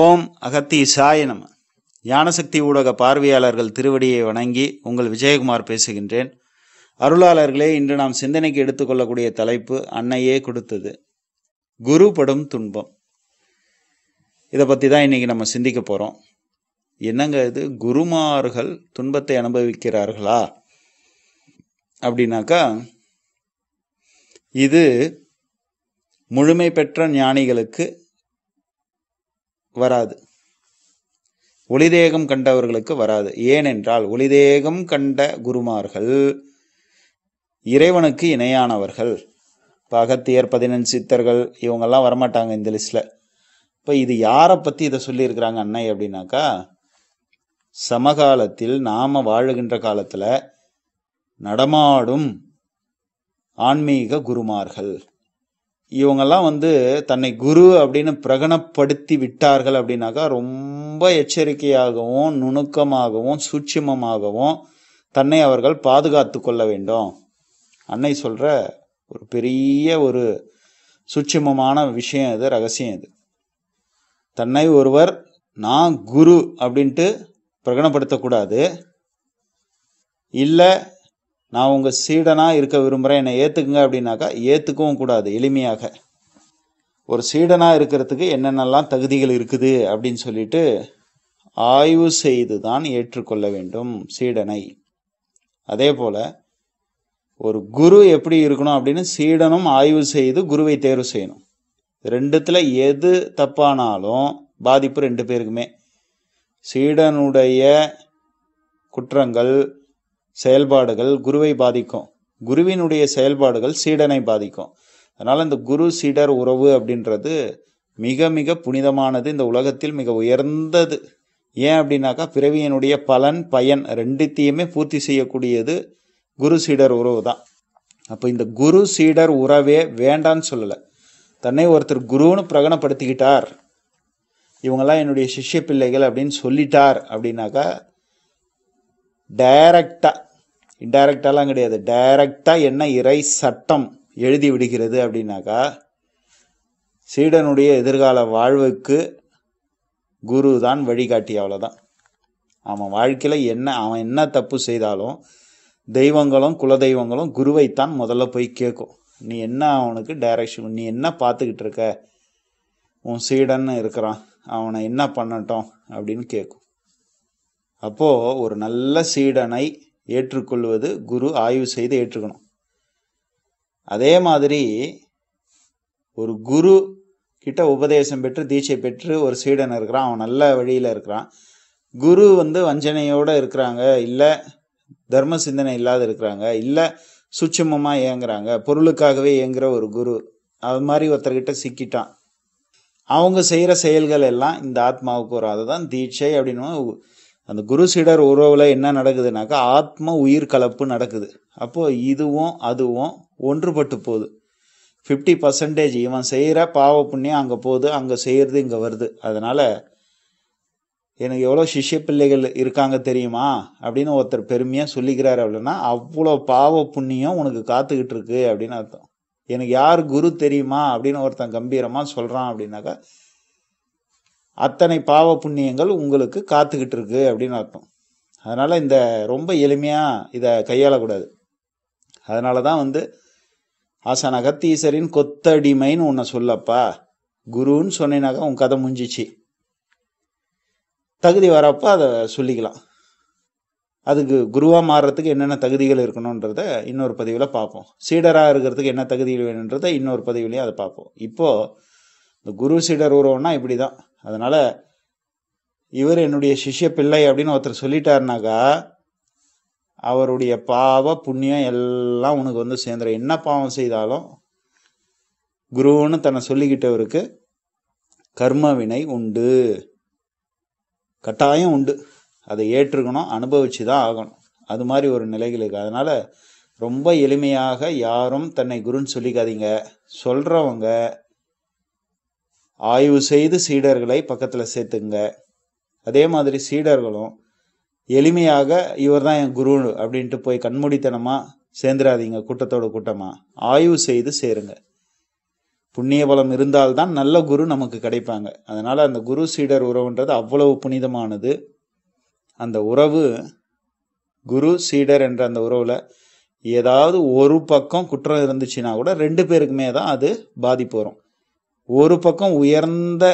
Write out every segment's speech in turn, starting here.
ஓம் அகத்தி சாயனம் ஞானசக்தி ஊடக பார்வையாளர்கள் திருவடியை வணங்கி உங்கள் விஜயகுமார் பேசுகின்றேன் அருளாளர்களே இன்று நாம் சிந்தனைக்கு எடுத்துக்கொள்ளக்கூடிய தலைப்பு அன்னையே கொடுத்தது குரு படும் துன்பம் இதை பற்றி தான் இன்றைக்கி நம்ம சிந்திக்க போகிறோம் என்னங்க இது குருமார்கள் துன்பத்தை அனுபவிக்கிறார்களா அப்படின்னாக்கா இது முழுமை பெற்ற ஞானிகளுக்கு வராது ஒளிதேகம் கண்டவர்களுக்கு வராது ஏனென்றால் ஒளிதேகம் கண்ட குருமார்கள் இறைவனுக்கு இணையானவர்கள் பகத்தியர் பதினஞ்சு சித்தர்கள் இவங்கெல்லாம் வரமாட்டாங்க இந்த லிஸ்டில் இப்போ இது யாரை பற்றி இதை சொல்லியிருக்கிறாங்க அன்னை அப்படின்னாக்கா சமகாலத்தில் நாம் வாழுகின்ற காலத்தில் நடமாடும் ஆன்மீக குருமார்கள் இவங்கெல்லாம் வந்து தன்னை குரு அப்படின்னு பிரகடனப்படுத்தி விட்டார்கள் அப்படின்னாக்கா ரொம்ப எச்சரிக்கையாகவும் நுணுக்கமாகவும் சூட்சமமாகவும் தன்னை அவர்கள் பாதுகாத்து கொள்ள வேண்டும் அன்னை சொல்கிற ஒரு பெரிய ஒரு சூட்சமமான விஷயம் இது ரகசியம் இது தன்னை ஒருவர் நான் குரு அப்படின்ட்டு பிரகடனப்படுத்தக்கூடாது இல்லை நான் உங்கள் சீடனாக இருக்க விரும்புகிறேன் என்னை ஏற்றுக்குங்க அப்படின்னாக்கா ஏற்றுக்கவும் கூடாது எளிமையாக ஒரு சீடனாக இருக்கிறதுக்கு என்னென்னலாம் தகுதிகள் இருக்குது அப்படின்னு சொல்லிட்டு ஆய்வு செய்து தான் ஏற்றுக்கொள்ள வேண்டும் சீடனை அதே போல் ஒரு குரு எப்படி இருக்கணும் அப்படின்னு சீடனும் ஆய்வு செய்து குருவை தேர்வு செய்யணும் ரெண்டுத்தில் எது தப்பானாலும் பாதிப்பு ரெண்டு பேருக்குமே சீடனுடைய குற்றங்கள் செயல்பாடுகள் குருவை பாதிக்கும் குருவினுடைய செயல்பாடுகள் சீடனை பாதிக்கும் அதனால் இந்த குரு சீடர் உறவு அப்படின்றது மிக மிக புனிதமானது இந்த உலகத்தில் மிக உயர்ந்தது ஏன் அப்படின்னாக்கா பிறவியனுடைய பலன் பயன் ரெண்டுத்தையுமே பூர்த்தி செய்யக்கூடியது குரு சீடர் உறவு தான் அப்போ இந்த குரு சீடர் உறவே வேண்டான்னு சொல்லலை தன்னை ஒருத்தர் குருன்னு பிரகடனப்படுத்திக்கிட்டார் இவங்கெல்லாம் என்னுடைய சிஷ்ய பிள்ளைகள் அப்படின்னு சொல்லிட்டார் அப்படின்னாக்கா டைரக்டாக இன்டைரக்டாலாம் கிடையாது டைரக்டாக என்ன இறை சட்டம் எழுதி விடுகிறது அப்படின்னாக்கா சீடனுடைய எதிர்கால வாழ்வுக்கு குரு தான் வழிகாட்டி அவ்வளோதான் அவன் வாழ்க்கையில் என்ன அவன் என்ன தப்பு செய்தாலும் தெய்வங்களும் குலதெய்வங்களும் குருவைத்தான் முதல்ல போய் கேட்கும் நீ என்ன அவனுக்கு டைரக்ஷன் நீ என்ன பார்த்துக்கிட்டு இருக்க உன் சீடன்னு இருக்கிறான் அவனை என்ன பண்ணட்டும் அப்படின்னு கேட்கும் அப்போது ஒரு நல்ல சீடனை ஏற்றுக்கொள்வது குரு ஆய்வு செய்து ஏற்றுக்கணும் அதே மாதிரி ஒரு குரு கிட்ட உபதேசம் பெற்று தீட்சை பெற்று ஒரு சீடன் இருக்கிறான் அவன் நல்ல வழியில் இருக்கிறான் குரு வந்து வஞ்சனையோடு இருக்கிறாங்க இல்லை தர்ம சிந்தனை இல்லாத இருக்கிறாங்க இல்லை சுட்சமமாக இயங்குறாங்க பொருளுக்காகவே இயங்குகிற ஒரு குரு அது மாதிரி ஒருத்தர்கிட்ட சிக்கிட்டான் அவங்க செய்கிற செயல்கள் எல்லாம் இந்த ஆத்மாவுக்கு வராது தான் தீட்சை அப்படின்னு அந்த குரு சீடர் உறவில் என்ன நடக்குதுனாக்கா ஆத்ம உயிர் கலப்பு நடக்குது அப்போது இதுவும் அதுவும் ஒன்றுபட்டு போகுது ஃபிஃப்டி பர்சன்டேஜ் இவன் செய்கிற பாவ புண்ணியம் அங்கே போகுது அங்கே செய்கிறது இங்கே வருது அதனால் எனக்கு எவ்வளோ சிஷ்ய பிள்ளைகள் இருக்காங்க தெரியுமா அப்படின்னு ஒருத்தர் பெருமையாக சொல்லிக்கிறார் அப்படின்னா அவ்வளோ பாவ புண்ணியம் உனக்கு காத்துக்கிட்டு இருக்கு அப்படின்னு அர்த்தம் எனக்கு யார் குரு தெரியுமா அப்படின்னு ஒருத்தன் கம்பீரமாக சொல்கிறான் அப்படின்னாக்கா அத்தனை பாவ புண்ணியங்கள் உங்களுக்கு காத்துக்கிட்டு இருக்கு அப்படின்னு அர்த்தம் அதனால் இந்த ரொம்ப எளிமையாக இதை கையாளக்கூடாது அதனால தான் வந்து ஆசான் அகத்தீசரின் கொத்தடிமைன்னு உன்னை சொல்லப்பா குருன்னு சொன்னீனாக்கா உன் கதை முடிஞ்சிச்சு தகுதி வரப்போ அதை சொல்லிக்கலாம் அதுக்கு குருவாக மாறுறதுக்கு என்னென்ன தகுதிகள் இருக்கணுன்றத இன்னொரு பதிவில் பார்ப்போம் சீடராக இருக்கிறதுக்கு என்ன தகுதிகள் வேணுன்றதை இன்னொரு பதிவுலையும் அதை பார்ப்போம் இப்போது இந்த குரு சீடர் உறவுன்னா இப்படி தான் அதனால் இவர் என்னுடைய சிஷ்ய பிள்ளை அப்படின்னு ஒருத்தர் சொல்லிட்டாருனாக்கா அவருடைய பாவ புண்ணியம் எல்லாம் உனக்கு வந்து சேர்ந்துடும் என்ன பாவம் செய்தாலும் குருன்னு தன்னை சொல்லிக்கிட்டவருக்கு கர்ம வினை உண்டு கட்டாயம் உண்டு அதை ஏற்றுக்கணும் அனுபவிச்சு தான் ஆகணும் அது மாதிரி ஒரு நிலைகள் இருக்குது அதனால் ரொம்ப எளிமையாக யாரும் தன்னை குருன்னு சொல்லிக்காதீங்க சொல்கிறவங்க ஆய்வு செய்து சீடர்களை பக்கத்தில் சேர்த்துங்க அதே மாதிரி சீடர்களும் எளிமையாக இவர் தான் என் குரு அப்படின்ட்டு போய் கண்மூடித்தனமாக சேர்ந்துடாதீங்க கூட்டத்தோட கூட்டமாக ஆய்வு செய்து சேருங்க புண்ணிய பலம் இருந்தால்தான் நல்ல குரு நமக்கு கிடைப்பாங்க அதனால் அந்த குரு சீடர் உறவுன்றது அவ்வளவு புனிதமானது அந்த உறவு குரு சீடர் என்ற அந்த உறவில் ஏதாவது ஒரு பக்கம் குற்றம் இருந்துச்சுன்னா கூட ரெண்டு பேருக்குமே தான் அது பாதிப்பு வரும் ஒரு பக்கம் உயர்ந்த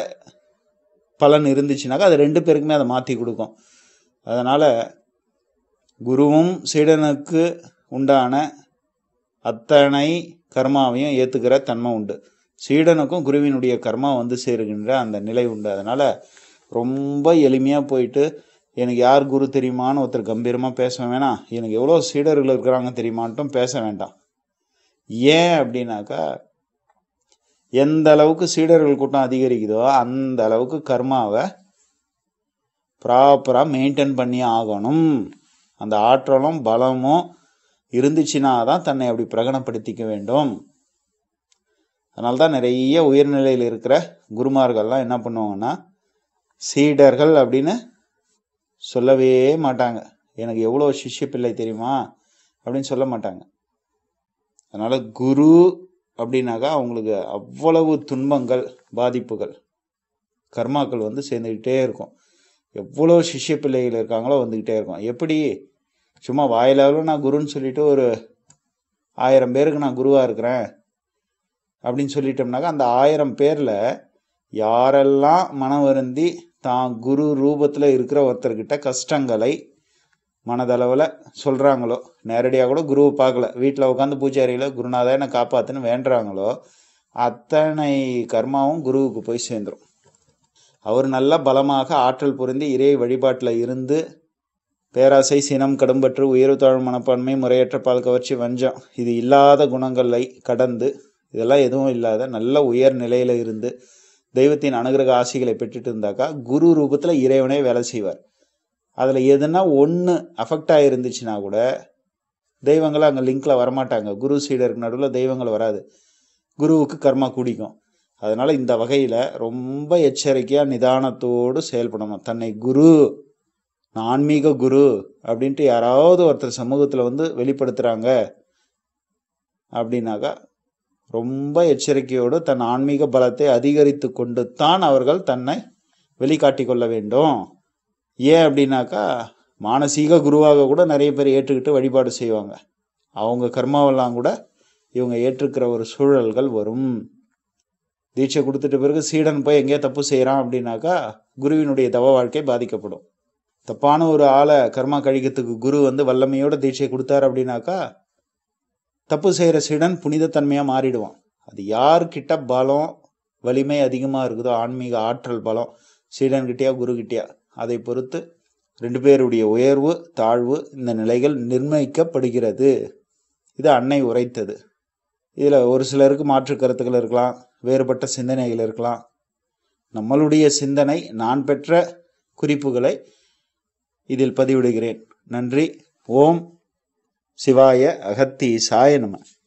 பலன் இருந்துச்சுனாக்கா அது ரெண்டு பேருக்குமே அதை மாற்றி கொடுக்கும் அதனால் குருவும் சீடனுக்கு உண்டான அத்தனை கர்மாவையும் ஏற்றுக்கிற தன்மை உண்டு சீடனுக்கும் குருவினுடைய கர்மா வந்து சேருகின்ற அந்த நிலை உண்டு அதனால் ரொம்ப எளிமையாக போயிட்டு எனக்கு யார் குரு தெரியுமான்னு ஒருத்தர் கம்பீரமாக பேச வேணாம் எனக்கு எவ்வளோ சீடர்கள் இருக்கிறாங்க தெரியுமான்ட்டும் பேச வேண்டாம் ஏன் அப்படின்னாக்கா எந்த அளவுக்கு சீடர்கள் கூட்டம் அதிகரிக்குதோ அந்த அளவுக்கு கர்மாவை ப்ராப்பராக மெயின்டைன் பண்ணி ஆகணும் அந்த ஆற்றலும் பலமும் இருந்துச்சுன்னா தான் தன்னை அப்படி பிரகடனப்படுத்திக்க வேண்டும் அதனால தான் நிறைய உயர்நிலையில் இருக்கிற குருமார்கள்லாம் என்ன பண்ணுவாங்கன்னா சீடர்கள் அப்படின்னு சொல்லவே மாட்டாங்க எனக்கு எவ்வளோ சிஷ்ய பிள்ளை தெரியுமா அப்படின்னு சொல்ல மாட்டாங்க அதனால் குரு அப்படின்னாக்கா அவங்களுக்கு அவ்வளவு துன்பங்கள் பாதிப்புகள் கர்மாக்கள் வந்து சேர்ந்துக்கிட்டே இருக்கும் எவ்வளோ சிஷிய பிள்ளைகள் இருக்காங்களோ வந்துக்கிட்டே இருக்கும் எப்படி சும்மா வாயிலாவில் நான் குருன்னு சொல்லிட்டு ஒரு ஆயிரம் பேருக்கு நான் குருவாக இருக்கிறேன் அப்படின்னு சொல்லிட்டோம்னாக்கா அந்த ஆயிரம் பேரில் யாரெல்லாம் மனம் வருந்தி தான் குரு ரூபத்தில் இருக்கிற ஒருத்தர்கிட்ட கஷ்டங்களை மனதளவில் சொல்கிறாங்களோ நேரடியாக கூட குருவை பார்க்கல வீட்டில் உட்காந்து பூஜாரியில் குருநாதா என்னை காப்பாற்றுன்னு வேண்டுறாங்களோ அத்தனை கர்மாவும் குருவுக்கு போய் சேர்ந்துடும் அவர் நல்லா பலமாக ஆற்றல் புரிந்து இறை வழிபாட்டில் இருந்து பேராசை சினம் கடும்பற்று உயர்வு தாழ் மனப்பான்மை முறையற்ற பால் கவர்ச்சி வஞ்சம் இது இல்லாத குணங்களை கடந்து இதெல்லாம் எதுவும் இல்லாத நல்ல உயர் நிலையில் இருந்து தெய்வத்தின் அனுகிரக ஆசைகளை பெற்றுட்டு இருந்தாக்கா குரு ரூபத்தில் இறைவனே வேலை செய்வார் அதில் எதுனா ஒன்று அஃபெக்ட் ஆகிருந்துச்சுன்னா கூட தெய்வங்களை அங்கே லிங்கில் வரமாட்டாங்க குரு சீடருக்கு நடுவில் தெய்வங்கள் வராது குருவுக்கு கர்மா குடிக்கும் அதனால் இந்த வகையில் ரொம்ப எச்சரிக்கையாக நிதானத்தோடு செயல்படணும் தன்னை குரு ஆன்மீக குரு அப்படின்ட்டு யாராவது ஒருத்தர் சமூகத்தில் வந்து வெளிப்படுத்துகிறாங்க அப்படின்னாக்கா ரொம்ப எச்சரிக்கையோடு தன் ஆன்மீக பலத்தை அதிகரித்து கொண்டு தான் அவர்கள் தன்னை வெளிக்காட்டி கொள்ள வேண்டும் ஏன் அப்படின்னாக்கா மானசீக குருவாக கூட நிறைய பேர் ஏற்றுக்கிட்டு வழிபாடு செய்வாங்க அவங்க கர்மாவெல்லாம் கூட இவங்க ஏற்றுக்கிற ஒரு சூழல்கள் வரும் தீட்சை கொடுத்துட்ட பிறகு சீடன் போய் எங்கேயோ தப்பு செய்கிறான் அப்படின்னாக்கா குருவினுடைய தவ வாழ்க்கை பாதிக்கப்படும் தப்பான ஒரு ஆளை கர்மா கழிக்கிறதுக்கு குரு வந்து வல்லமையோட தீட்சை கொடுத்தாரு அப்படின்னாக்கா தப்பு செய்கிற சீடன் புனிதத்தன்மையாக மாறிடுவான் அது யார்கிட்ட பலம் வலிமை அதிகமாக இருக்குதோ ஆன்மீக ஆற்றல் பலம் சீடன்கிட்டயா குருக்கிட்டேயா அதை பொறுத்து ரெண்டு பேருடைய உயர்வு தாழ்வு இந்த நிலைகள் நிர்ணயிக்கப்படுகிறது இது அன்னை உரைத்தது இதில் ஒரு சிலருக்கு மாற்று கருத்துக்கள் இருக்கலாம் வேறுபட்ட சிந்தனைகள் இருக்கலாம் நம்மளுடைய சிந்தனை நான் பெற்ற குறிப்புகளை இதில் பதிவிடுகிறேன் நன்றி ஓம் சிவாய அகத்தி சாய நம